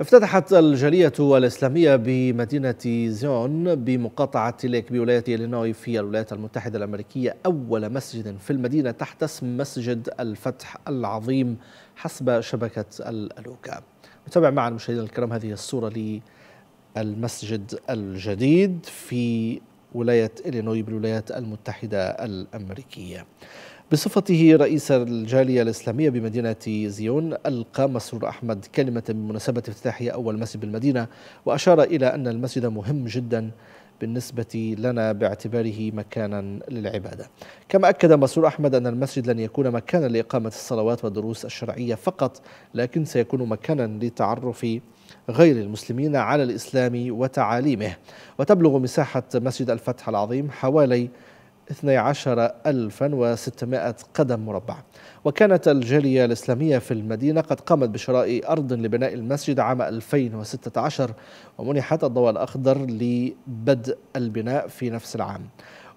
افتتحت الجالية الإسلامية بمدينة زيون بمقاطعة ليك بولاية إلينوي في الولايات المتحدة الأمريكية أول مسجد في المدينة تحت اسم مسجد الفتح العظيم حسب شبكة الألوكا نتابع مع مشاهدينا الكرام هذه الصورة للمسجد الجديد في ولاية إلينوي بالولايات المتحدة الأمريكية بصفته رئيس الجالية الإسلامية بمدينة زيون ألقى مسرور أحمد كلمة بمناسبة افتتاح أول مسجد بالمدينة وأشار إلى أن المسجد مهم جدا بالنسبة لنا باعتباره مكانا للعبادة كما أكد مسرور أحمد أن المسجد لن يكون مكانا لإقامة الصلوات والدروس الشرعية فقط لكن سيكون مكانا لتعرف غير المسلمين على الإسلام وتعاليمه وتبلغ مساحة مسجد الفتح العظيم حوالي 12600 قدم مربع وكانت الجالية الإسلامية في المدينة قد قامت بشراء أرض لبناء المسجد عام 2016 ومنحت الضوء الأخضر لبدء البناء في نفس العام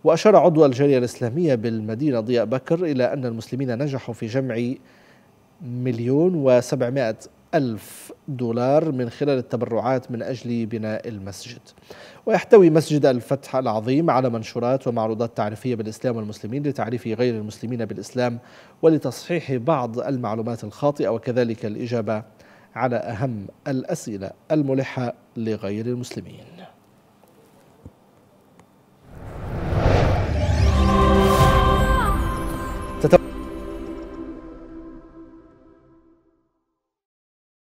وأشار عضو الجالية الإسلامية بالمدينة ضياء بكر إلى أن المسلمين نجحوا في جمع مليون وسبعمائة ألف دولار من خلال التبرعات من أجل بناء المسجد ويحتوي مسجد الفتح العظيم على منشورات ومعروضات تعريفية بالإسلام والمسلمين لتعريف غير المسلمين بالإسلام ولتصحيح بعض المعلومات الخاطئة وكذلك الإجابة على أهم الأسئلة الملحة لغير المسلمين